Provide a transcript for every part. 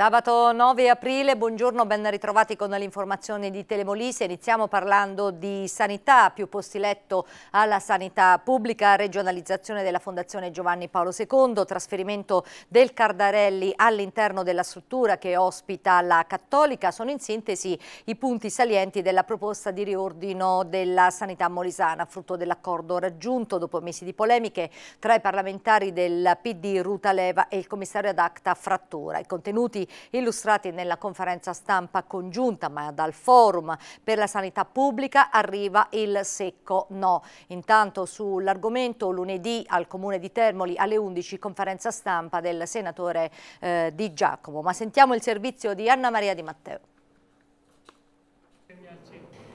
Sabato 9 aprile, buongiorno, ben ritrovati con l'informazione di Telemolise. Iniziamo parlando di sanità, più posti letto alla sanità pubblica, regionalizzazione della Fondazione Giovanni Paolo II, trasferimento del Cardarelli all'interno della struttura che ospita la Cattolica. Sono in sintesi i punti salienti della proposta di riordino della sanità molisana, frutto dell'accordo raggiunto dopo mesi di polemiche tra i parlamentari del PD Ruta Leva e il commissario ad acta Frattura. I contenuti illustrati nella conferenza stampa congiunta ma dal forum per la sanità pubblica arriva il secco no. Intanto sull'argomento lunedì al comune di Termoli alle 11 conferenza stampa del senatore eh, Di Giacomo ma sentiamo il servizio di Anna Maria Di Matteo.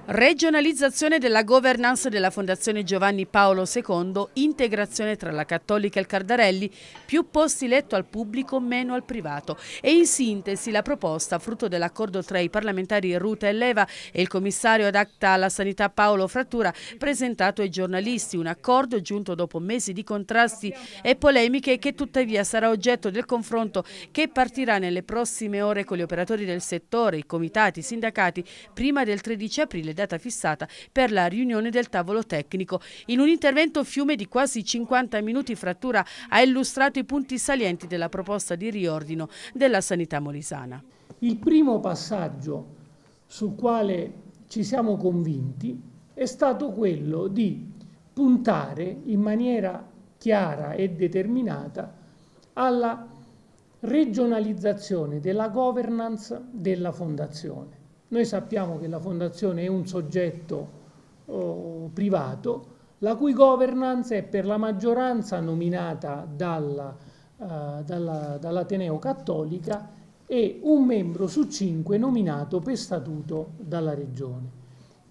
Regionalizzazione della governance della Fondazione Giovanni Paolo II, integrazione tra la Cattolica e il Cardarelli, più posti letto al pubblico, meno al privato. E in sintesi la proposta, frutto dell'accordo tra i parlamentari Ruta e Leva e il commissario ad acta alla sanità Paolo Frattura, presentato ai giornalisti, un accordo giunto dopo mesi di contrasti e polemiche che tuttavia sarà oggetto del confronto che partirà nelle prossime ore con gli operatori del settore, i comitati, i sindacati, prima del 13 aprile data fissata per la riunione del tavolo tecnico. In un intervento fiume di quasi 50 minuti Frattura ha illustrato i punti salienti della proposta di riordino della sanità molisana. Il primo passaggio sul quale ci siamo convinti è stato quello di puntare in maniera chiara e determinata alla regionalizzazione della governance della fondazione. Noi sappiamo che la fondazione è un soggetto oh, privato, la cui governance è per la maggioranza nominata eh, dall'Ateneo uh, dall Cattolica e un membro su cinque nominato per statuto dalla Regione.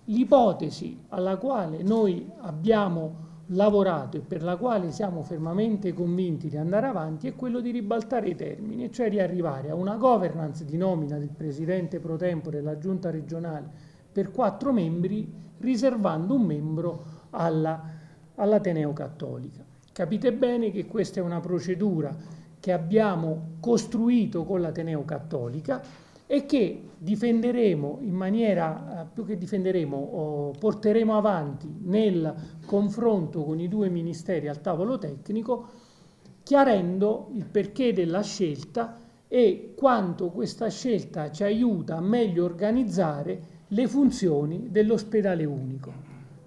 L'ipotesi alla quale noi abbiamo lavorato e per la quale siamo fermamente convinti di andare avanti è quello di ribaltare i termini, cioè di arrivare a una governance di nomina del presidente pro tempore della giunta regionale per quattro membri, riservando un membro alla, all'Ateneo Cattolica. Capite bene che questa è una procedura che abbiamo costruito con l'Ateneo Cattolica e che difenderemo in maniera, eh, più che difenderemo, porteremo avanti nel confronto con i due ministeri al tavolo tecnico, chiarendo il perché della scelta e quanto questa scelta ci aiuta a meglio organizzare le funzioni dell'ospedale unico.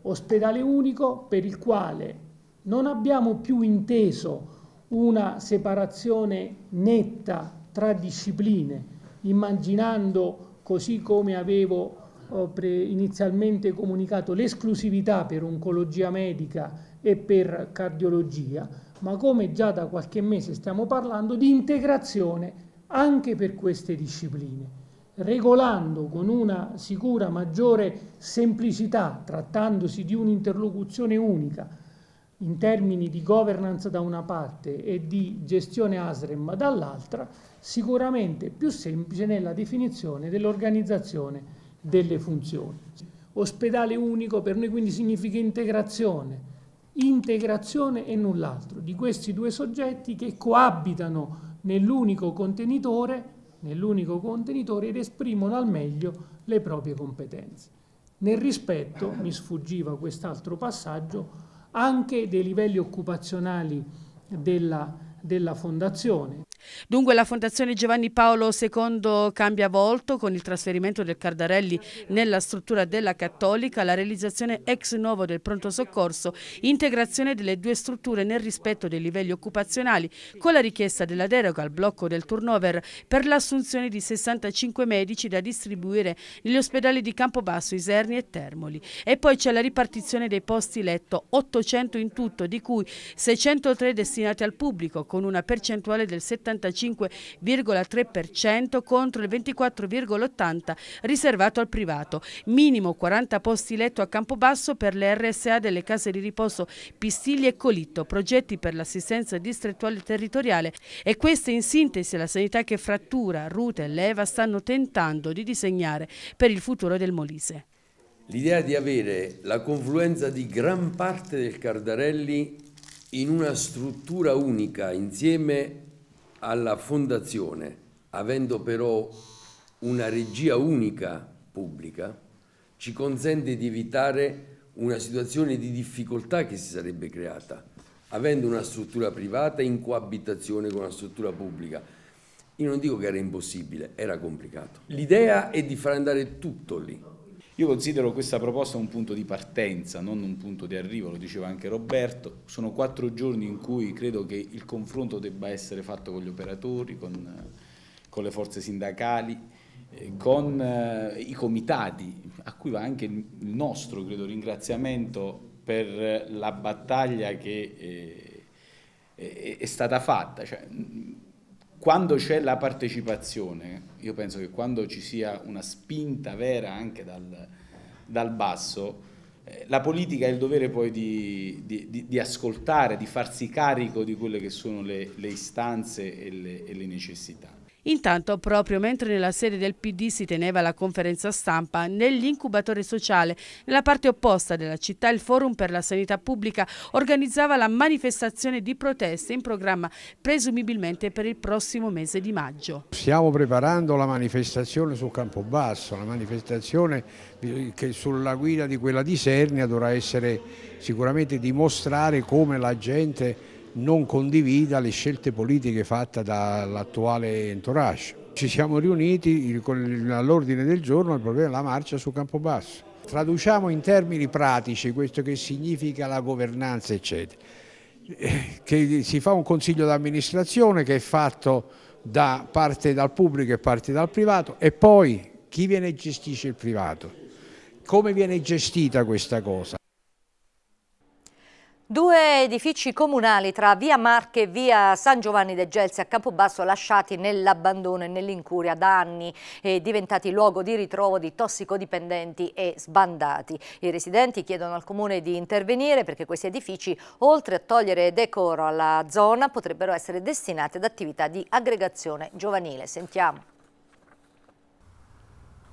Ospedale unico per il quale non abbiamo più inteso una separazione netta tra discipline, immaginando così come avevo oh, inizialmente comunicato l'esclusività per oncologia medica e per cardiologia, ma come già da qualche mese stiamo parlando di integrazione anche per queste discipline, regolando con una sicura maggiore semplicità, trattandosi di un'interlocuzione unica, in termini di governance da una parte e di gestione ASREM dall'altra, sicuramente più semplice nella definizione dell'organizzazione delle funzioni. Ospedale unico per noi quindi significa integrazione, integrazione e null'altro di questi due soggetti che coabitano nell'unico contenitore, nell'unico contenitore ed esprimono al meglio le proprie competenze. Nel rispetto, mi sfuggiva quest'altro passaggio, anche dei livelli occupazionali della, della fondazione. Dunque la Fondazione Giovanni Paolo II cambia volto con il trasferimento del Cardarelli nella struttura della Cattolica, la realizzazione ex novo del pronto soccorso, integrazione delle due strutture nel rispetto dei livelli occupazionali con la richiesta della deroga al blocco del turnover per l'assunzione di 65 medici da distribuire negli ospedali di Campobasso, Iserni e Termoli. E poi c'è la ripartizione dei posti letto, 800 in tutto, di cui 603 destinati al pubblico con una percentuale del 70 45,3% contro il 24,80% riservato al privato. Minimo 40 posti letto a Campobasso per le RSA delle case di riposo Pistigli e Colitto, progetti per l'assistenza distrettuale territoriale e questa in sintesi la sanità che Frattura, Rute e Leva stanno tentando di disegnare per il futuro del Molise. L'idea di avere la confluenza di gran parte del Cardarelli in una struttura unica insieme alla fondazione, avendo però una regia unica pubblica, ci consente di evitare una situazione di difficoltà che si sarebbe creata, avendo una struttura privata in coabitazione con una struttura pubblica. Io non dico che era impossibile, era complicato. L'idea è di far andare tutto lì. Io considero questa proposta un punto di partenza, non un punto di arrivo, lo diceva anche Roberto. Sono quattro giorni in cui credo che il confronto debba essere fatto con gli operatori, con, con le forze sindacali, eh, con eh, i comitati, a cui va anche il nostro credo, ringraziamento per la battaglia che eh, è, è stata fatta. Cioè, quando c'è la partecipazione, io penso che quando ci sia una spinta vera anche dal, dal basso, eh, la politica ha il dovere poi di, di, di, di, ascoltare, di farsi carico di quelle che sono le, le istanze e le, e le necessità. Intanto, proprio mentre nella sede del PD si teneva la conferenza stampa, nell'incubatore sociale, nella parte opposta della città, il Forum per la Sanità Pubblica organizzava la manifestazione di proteste in programma presumibilmente per il prossimo mese di maggio. Stiamo preparando la manifestazione sul Campobasso, la manifestazione eh, che sulla guida di quella di Sernia dovrà essere sicuramente dimostrare come la gente non condivida le scelte politiche fatte dall'attuale entourage. Ci siamo riuniti all'ordine del giorno il problema della marcia su Campobasso. Traduciamo in termini pratici questo che significa la governanza, eccetera. Eh, che si fa un consiglio d'amministrazione che è fatto da parte dal pubblico e parte dal privato e poi chi viene e gestisce il privato? Come viene gestita questa cosa? Due edifici comunali tra via Marche e via San Giovanni de Gelsi a Campobasso lasciati nell'abbandono e nell'incuria da anni e diventati luogo di ritrovo di tossicodipendenti e sbandati. I residenti chiedono al comune di intervenire perché questi edifici, oltre a togliere decoro alla zona, potrebbero essere destinati ad attività di aggregazione giovanile. Sentiamo.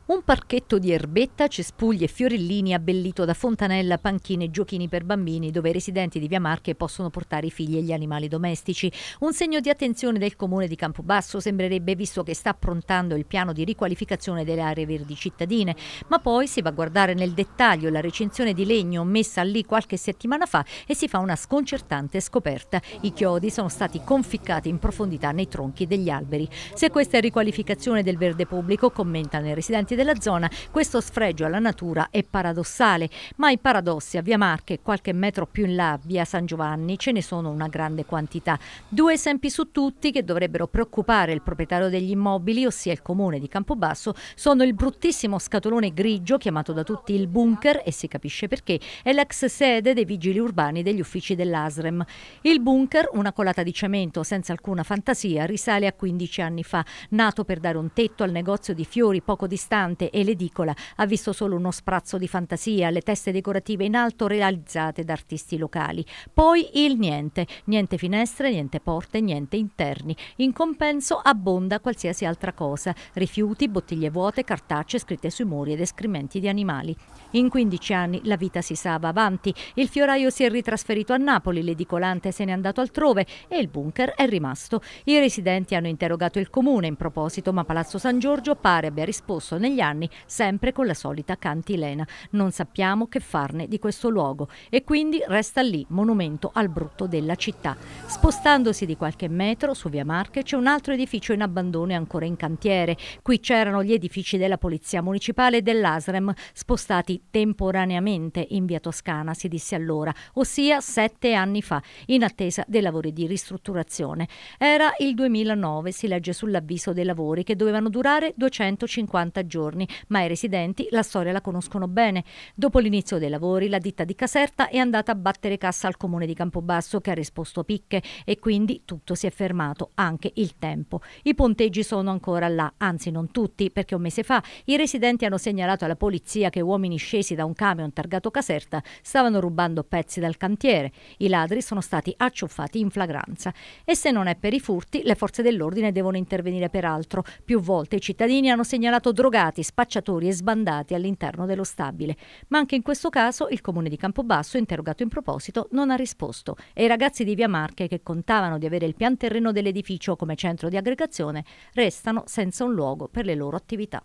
Un parchetto di erbetta, cespugli e fiorellini abbellito da fontanella, panchine e giochini per bambini dove i residenti di Via Marche possono portare i figli e gli animali domestici. Un segno di attenzione del comune di Campobasso sembrerebbe visto che sta approntando il piano di riqualificazione delle aree verdi cittadine, ma poi si va a guardare nel dettaglio la recinzione di legno messa lì qualche settimana fa e si fa una sconcertante scoperta. I chiodi sono stati conficcati in profondità nei tronchi degli alberi. Se questa è riqualificazione del verde pubblico, commentano i residenti abitanti della zona, questo sfregio alla natura è paradossale. Ma i paradossi a Via Marche, qualche metro più in là, Via San Giovanni, ce ne sono una grande quantità. Due esempi su tutti che dovrebbero preoccupare il proprietario degli immobili, ossia il comune di Campobasso, sono il bruttissimo scatolone grigio chiamato da tutti il bunker, e si capisce perché, è l'ex sede dei vigili urbani degli uffici dell'ASREM. Il bunker, una colata di cemento senza alcuna fantasia, risale a 15 anni fa, nato per dare un tetto al negozio di fiori poco distante ristorante e l'edicola ha visto solo uno sprazzo di fantasia, le teste decorative in alto realizzate da artisti locali. Poi il niente, niente finestre, niente porte, niente interni. In compenso abbonda qualsiasi altra cosa, rifiuti, bottiglie vuote, cartacce scritte sui muri ed escrementi di animali. In 15 anni la vita si sa va avanti, il fioraio si è ritrasferito a Napoli, l'edicolante se n'è andato altrove e il bunker è rimasto. I residenti hanno interrogato il comune in proposito, ma Palazzo San Giorgio pare abbia risposto negli negli anni, sempre con la solita cantilena. Non sappiamo che farne di questo luogo e quindi resta lì, monumento al brutto della città. Spostandosi di qualche metro su via Marche c'è un altro edificio in abbandono e ancora in cantiere. Qui c'erano gli edifici della Polizia Municipale e dell'ASREM, spostati temporaneamente in via Toscana, si disse allora, ossia sette anni fa, in attesa dei lavori di ristrutturazione. Era il 2009, si legge sull'avviso dei lavori, che dovevano durare 250 giorni giorni, ma i residenti la storia la conoscono bene. Dopo l'inizio dei lavori la ditta di Caserta è andata a battere cassa al comune di Campobasso che ha risposto a picche e quindi tutto si è fermato, anche il tempo. I ponteggi sono ancora là, anzi non tutti, perché un mese fa i residenti hanno segnalato alla polizia che uomini scesi da un camion targato Caserta stavano rubando pezzi dal cantiere. I ladri sono stati acciuffati in flagranza e se non è per i furti le forze dell'ordine devono intervenire per altro. Più volte i cittadini hanno segnalato drogati stati spacciatori e sbandati all'interno dello stabile. Ma anche in questo caso il comune di Campobasso, interrogato in proposito, non ha risposto e i ragazzi di Via Marche, che contavano di avere il pian terreno dell'edificio come centro di aggregazione, restano senza un luogo per le loro attività.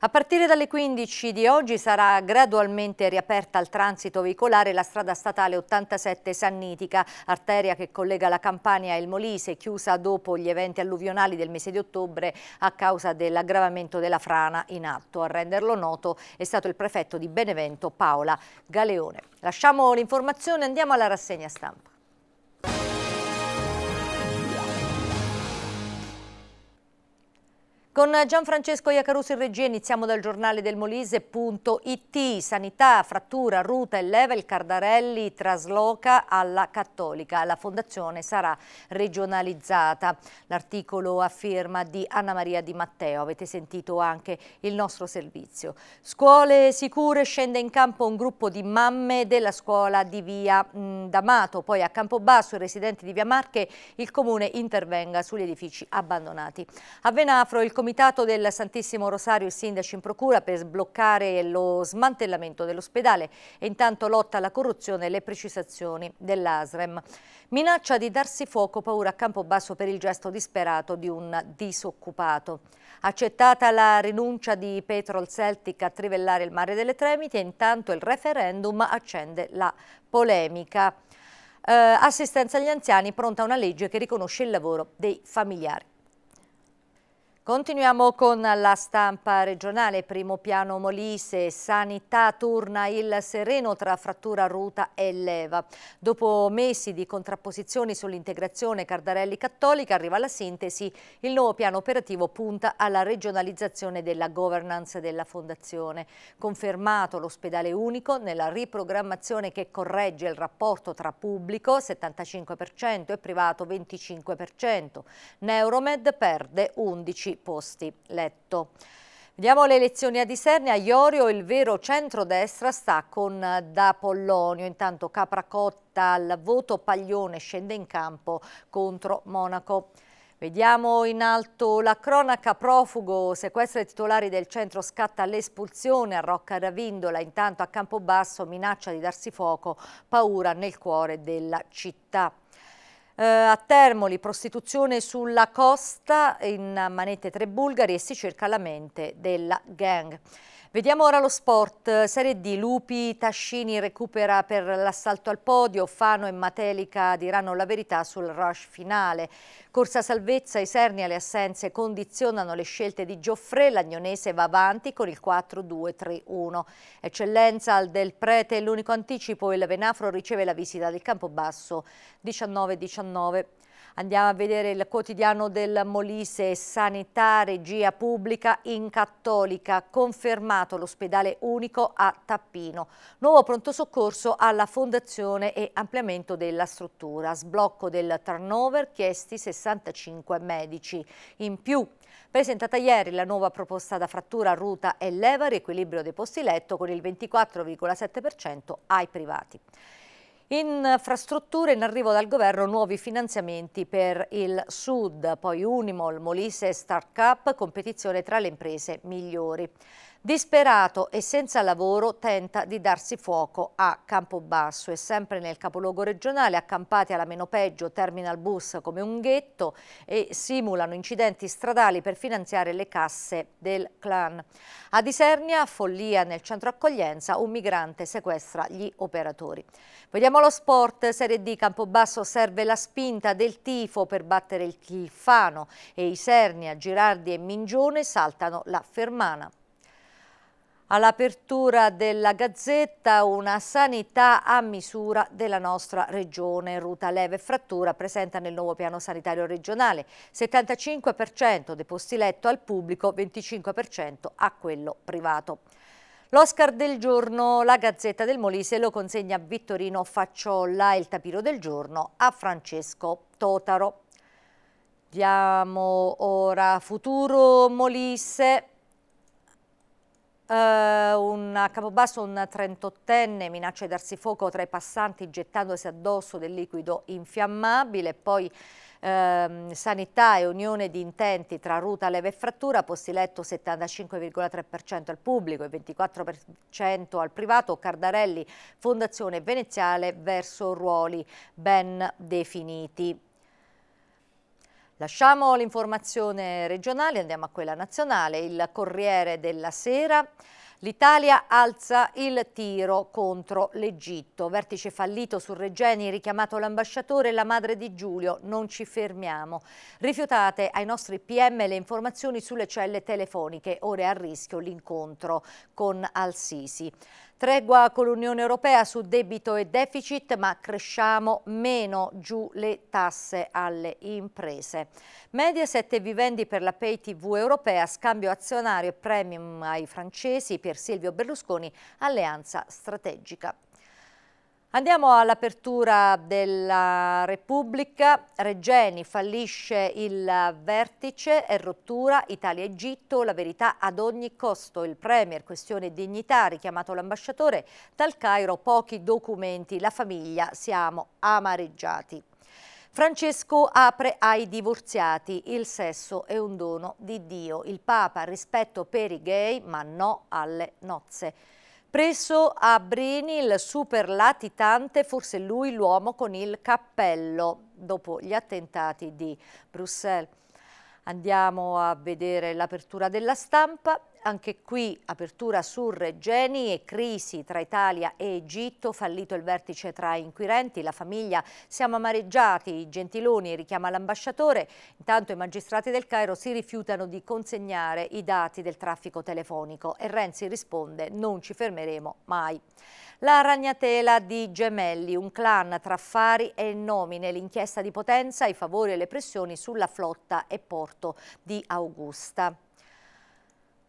A partire dalle 15 di oggi sarà gradualmente riaperta al transito veicolare la strada statale 87 Sannitica, arteria che collega la Campania e il Molise, chiusa dopo gli eventi alluvionali del mese di ottobre a causa dell'aggravamento della frana in atto. A renderlo noto è stato il prefetto di Benevento Paola Galeone. Lasciamo l'informazione e andiamo alla rassegna stampa. Con Gianfrancesco Iacarusi in regia iniziamo dal giornale del Molise.it. Sanità, frattura, ruta e level Cardarelli trasloca alla Cattolica. La fondazione sarà regionalizzata. L'articolo a firma di Anna Maria Di Matteo. Avete sentito anche il nostro servizio. Scuole sicure scende in campo un gruppo di mamme della scuola di Via D'Amato. Poi a Campobasso i residenti di Via Marche il comune intervenga sugli edifici abbandonati. A Venafro il comune comitato del Santissimo Rosario e sindaci in procura per sbloccare lo smantellamento dell'ospedale e intanto lotta alla corruzione e le precisazioni dell'ASREM. Minaccia di darsi fuoco, paura a campo basso per il gesto disperato di un disoccupato. Accettata la rinuncia di Petrol Celtic a trivellare il mare delle Tremiti intanto il referendum accende la polemica. Eh, assistenza agli anziani, pronta una legge che riconosce il lavoro dei familiari. Continuiamo con la stampa regionale, primo piano Molise, sanità turna il sereno tra frattura ruta e leva. Dopo mesi di contrapposizioni sull'integrazione Cardarelli Cattolica arriva la sintesi, il nuovo piano operativo punta alla regionalizzazione della governance della fondazione. Confermato l'ospedale unico nella riprogrammazione che corregge il rapporto tra pubblico 75% e privato 25%. Neuromed perde 11 posti letto. Vediamo le elezioni a Disernia, Iorio il vero centrodestra sta con D'Apollonio, intanto Capracotta al voto, Paglione scende in campo contro Monaco. Vediamo in alto la cronaca profugo, sequestra i titolari del centro scatta l'espulsione a Rocca Ravindola, intanto a Campobasso minaccia di darsi fuoco, paura nel cuore della città. Eh, a Termoli prostituzione sulla costa in manette Tre Bulgari e si cerca la mente della gang. Vediamo ora lo sport. Serie D, Lupi, Tascini recupera per l'assalto al podio, Fano e Matelica diranno la verità sul rush finale. Corsa salvezza, i Serni alle assenze condizionano le scelte di Gioffre, l'Agnonese va avanti con il 4-2-3-1. Eccellenza al del Prete, l'unico anticipo, il Venafro riceve la visita del Campobasso 19-19. Andiamo a vedere il quotidiano del Molise, sanità, regia pubblica in cattolica, confermato l'ospedale unico a Tappino. Nuovo pronto soccorso alla fondazione e ampliamento della struttura, sblocco del turnover, chiesti 65 medici in più. Presentata ieri la nuova proposta da frattura, ruta e leva, riequilibrio dei posti letto con il 24,7% ai privati. Infrastrutture in arrivo dal governo nuovi finanziamenti per il Sud, poi Unimol, Molise e Startup, competizione tra le imprese migliori. Disperato e senza lavoro tenta di darsi fuoco a Campobasso e sempre nel capoluogo regionale accampati alla meno peggio terminal bus come un ghetto e simulano incidenti stradali per finanziare le casse del clan. A Disernia, follia nel centro accoglienza, un migrante sequestra gli operatori. Vediamo lo sport, Serie D Campobasso serve la spinta del tifo per battere il Chilfano e i Sernia, Girardi e Mingione saltano la Fermana. All'apertura della Gazzetta una sanità a misura della nostra regione. Ruta leve e frattura presenta nel nuovo piano sanitario regionale 75% dei posti letto al pubblico, 25% a quello privato. L'Oscar del giorno, la Gazzetta del Molise lo consegna a Vittorino Facciolla e il tapiro del giorno a Francesco Totaro. Diamo ora futuro Molise Uh, un Capobasso un 38enne minaccia di darsi fuoco tra i passanti gettandosi addosso del liquido infiammabile, poi uh, sanità e unione di intenti tra ruta, leve e frattura, posti letto 75,3% al pubblico e 24% al privato, Cardarelli, Fondazione Veneziale verso ruoli ben definiti. Lasciamo l'informazione regionale, andiamo a quella nazionale, il Corriere della Sera. L'Italia alza il tiro contro l'Egitto. Vertice fallito su Regeni, richiamato l'ambasciatore e la madre di Giulio. Non ci fermiamo. Rifiutate ai nostri PM le informazioni sulle celle telefoniche. Ora è a rischio l'incontro con Al-Sisi. Tregua con l'Unione Europea su debito e deficit, ma cresciamo meno giù le tasse alle imprese. Mediaset e vivendi per la pay TV europea, scambio azionario e premium ai francesi, per Silvio Berlusconi, alleanza strategica. Andiamo all'apertura della Repubblica. Regeni fallisce il vertice e rottura Italia-Egitto, la verità ad ogni costo. Il Premier, questione dignità, richiamato l'ambasciatore, dal Cairo pochi documenti, la famiglia siamo amareggiati. Francesco apre ai divorziati, il sesso è un dono di Dio. Il Papa rispetto per i gay ma no alle nozze. Presso a Brini il super latitante, forse lui l'uomo con il cappello, dopo gli attentati di Bruxelles. Andiamo a vedere l'apertura della stampa anche qui apertura su Regeni e crisi tra Italia e Egitto, fallito il vertice tra inquirenti, la famiglia siamo amareggiati, Gentiloni richiama l'ambasciatore, intanto i magistrati del Cairo si rifiutano di consegnare i dati del traffico telefonico e Renzi risponde non ci fermeremo mai. La ragnatela di Gemelli, un clan tra affari e nomine, l'inchiesta di potenza, i favori e le pressioni sulla flotta e porto di Augusta.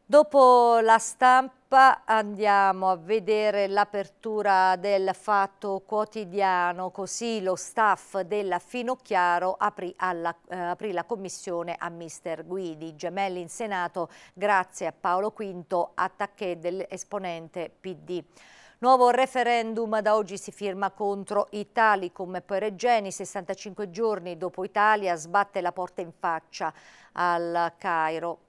Dopo la stampa andiamo a vedere l'apertura del Fatto Quotidiano, così lo staff della Finocchiaro aprì, alla, eh, aprì la commissione a mister Guidi. Gemelli in Senato grazie a Paolo V, attacché dell'esponente PD. Nuovo referendum da oggi si firma contro Italicum per Regeni, 65 giorni dopo Italia sbatte la porta in faccia al Cairo.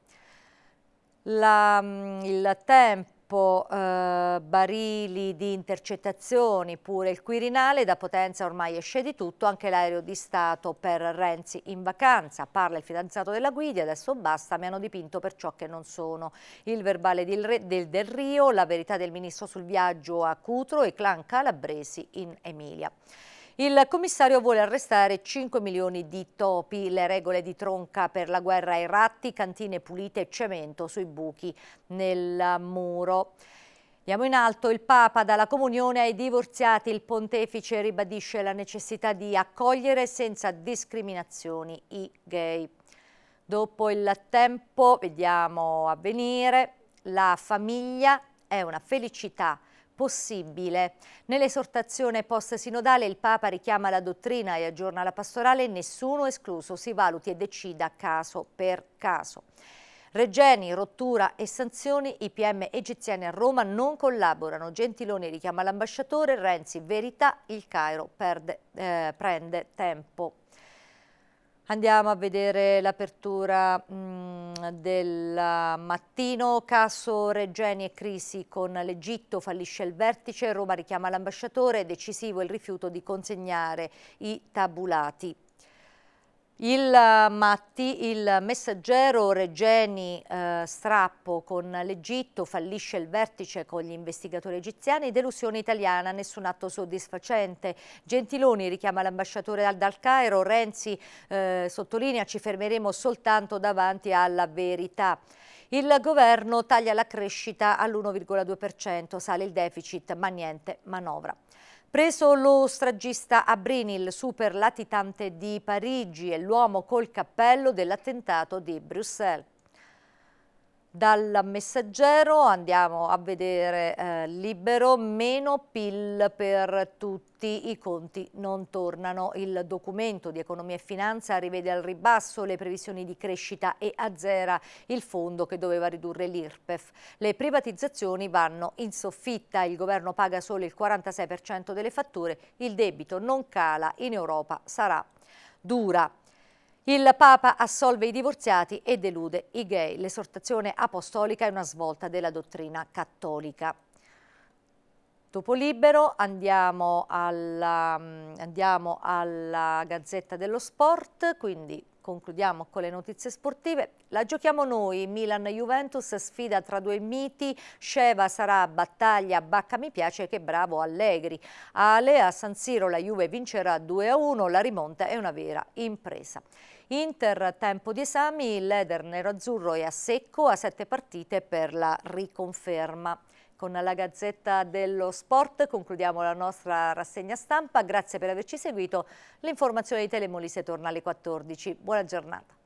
La, mm, il tempo, eh, barili di intercettazioni, pure il Quirinale, da Potenza ormai esce di tutto, anche l'aereo di Stato per Renzi in vacanza, parla il fidanzato della Guidi, adesso basta, mi hanno dipinto per ciò che non sono. Il verbale del, del, del Rio, la verità del ministro sul viaggio a Cutro e clan calabresi in Emilia. Il commissario vuole arrestare 5 milioni di topi, le regole di tronca per la guerra ai ratti, cantine pulite e cemento sui buchi nel muro. Andiamo in alto, il Papa dalla comunione ai divorziati, il pontefice ribadisce la necessità di accogliere senza discriminazioni i gay. Dopo il tempo, vediamo avvenire, la famiglia è una felicità possibile. Nell'esortazione post-sinodale il Papa richiama la dottrina e aggiorna la pastorale nessuno escluso, si valuti e decida caso per caso. Regeni, rottura e sanzioni, i PM egiziani a Roma non collaborano. Gentiloni richiama l'ambasciatore, Renzi verità, il Cairo perde, eh, prende tempo. Andiamo a vedere l'apertura mm, del mattino, caso Regeni e crisi con l'Egitto, fallisce il vertice, Roma richiama l'ambasciatore, decisivo il rifiuto di consegnare i tabulati. Il Matti, il messaggero Regeni eh, strappo con l'Egitto, fallisce il vertice con gli investigatori egiziani, delusione italiana, nessun atto soddisfacente. Gentiloni richiama l'ambasciatore dal Cairo, Renzi eh, sottolinea ci fermeremo soltanto davanti alla verità. Il governo taglia la crescita all'1,2%, sale il deficit, ma niente manovra. Preso lo stragista Abrini, il super latitante di Parigi e l'uomo col cappello dell'attentato di Bruxelles. Dal messaggero andiamo a vedere eh, libero, meno PIL per tutti, i conti non tornano. Il documento di economia e finanza rivede al ribasso le previsioni di crescita e azzera il fondo che doveva ridurre l'IRPEF. Le privatizzazioni vanno in soffitta, il governo paga solo il 46% delle fatture, il debito non cala, in Europa sarà dura. Il Papa assolve i divorziati e delude i gay. L'esortazione apostolica è una svolta della dottrina cattolica. Dopo Libero andiamo alla, mm, andiamo alla Gazzetta dello Sport, quindi concludiamo con le notizie sportive. La giochiamo noi, Milan-Juventus, sfida tra due miti, Sceva sarà battaglia, Bacca mi piace che bravo Allegri. Ale a San Siro la Juve vincerà 2-1, la rimonta è una vera impresa. Inter, tempo di esami, il leader nero-azzurro è a secco a sette partite per la riconferma. Con la Gazzetta dello Sport concludiamo la nostra rassegna stampa. Grazie per averci seguito. L'informazione di Telemolise torna alle 14. Buona giornata.